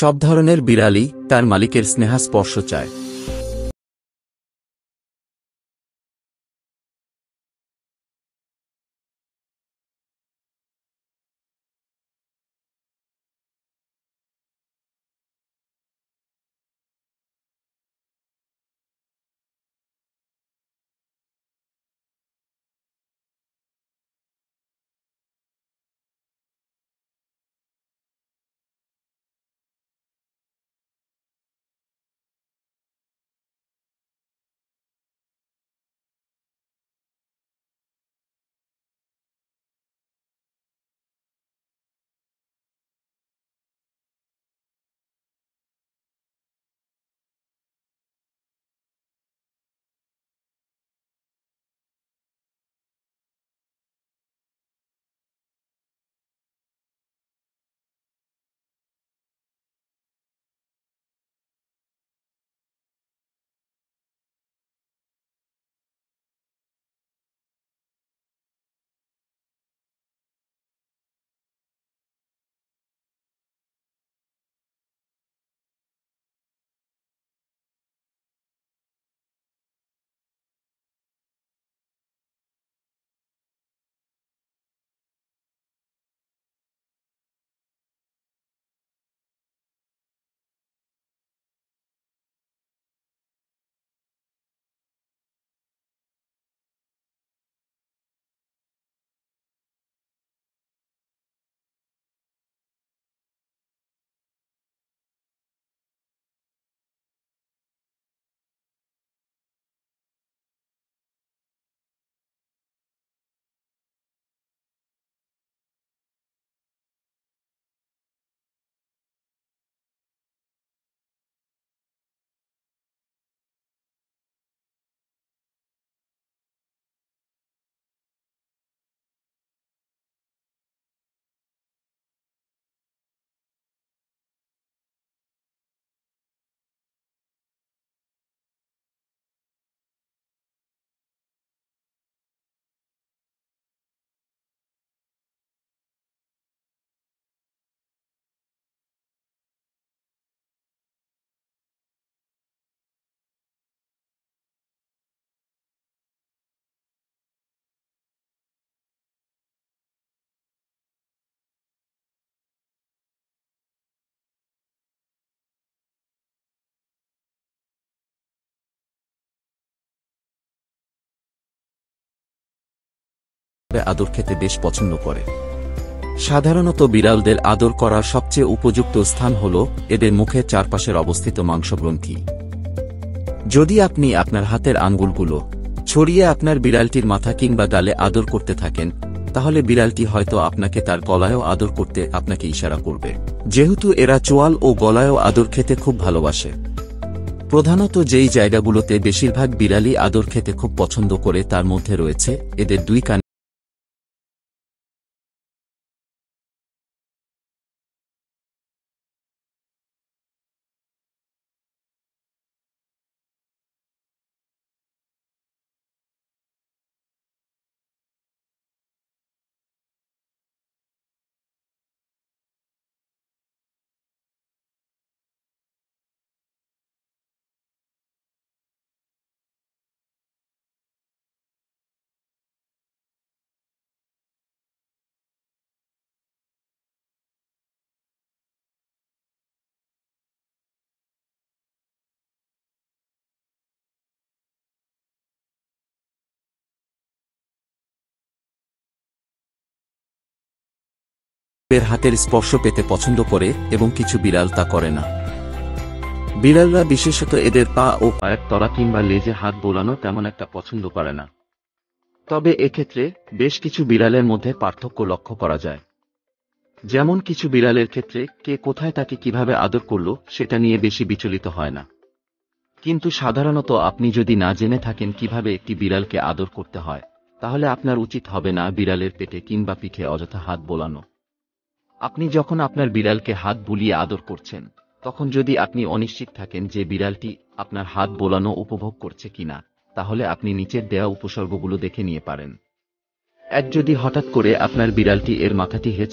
সব ধরনের বিড়ালই তার মালিকের স্নেহাস্পর্শ চায় হিসেবে আদর খেতে বেশ পছন্দ করে সাধারণত বিড়ালদের আদর করার সবচেয়ে উপযুক্ত স্থান হল এদের মুখের চারপাশের অবস্থিত মাংসগ্রন্থি যদি আপনি আপনার হাতের আঙ্গুলগুলো ছড়িয়ে আপনার বিড়ালটির মাথা কিংবা গালে আদর করতে থাকেন তাহলে বিড়ালটি হয়তো আপনাকে তার গলায়ও আদর করতে আপনাকে ইশারা করবে যেহেতু এরা চোয়াল ও গলায়ও আদর খেতে খুব ভালোবাসে প্রধানত যেই জায়গাগুলোতে বেশিরভাগ বিড়ালি আদর খেতে খুব পছন্দ করে তার মধ্যে রয়েছে এদের দুই কান এর হাতের স্পর্শ পেতে পছন্দ করে এবং কিছু বিড়াল তা করে না বিড়ালরা বিশেষত এদের পা ও পায়ের তলা কিংবা লেজে হাত বোলানো তেমন একটা পছন্দ করে না তবে এক্ষেত্রে বেশ কিছু বিড়ালের মধ্যে পার্থক্য লক্ষ্য করা যায় যেমন কিছু বিড়ালের ক্ষেত্রে কে কোথায় তাকে কিভাবে আদর করল সেটা নিয়ে বেশি বিচলিত হয় না কিন্তু সাধারণত আপনি যদি না জেনে থাকেন কিভাবে একটি বিড়ালকে আদর করতে হয় তাহলে আপনার উচিত হবে না বিড়ালের পেটে কিংবা পিঠে অযথা হাত বোলানো আপনি যখন আপনার বিড়ালকে হাত বুলিয়ে আদর করছেন তখন যদি আপনি অনিশ্চিত থাকেন যে বিড়ালটি আপনার হাত বোলানো উপভোগ করছে কিনা তাহলে আপনি নিচের দেয়া উপসর্গগুলো দেখে নিয়ে পারেন এক যদি হঠাৎ করে আপনার বিড়ালটি এর মাথাটি হেঁচ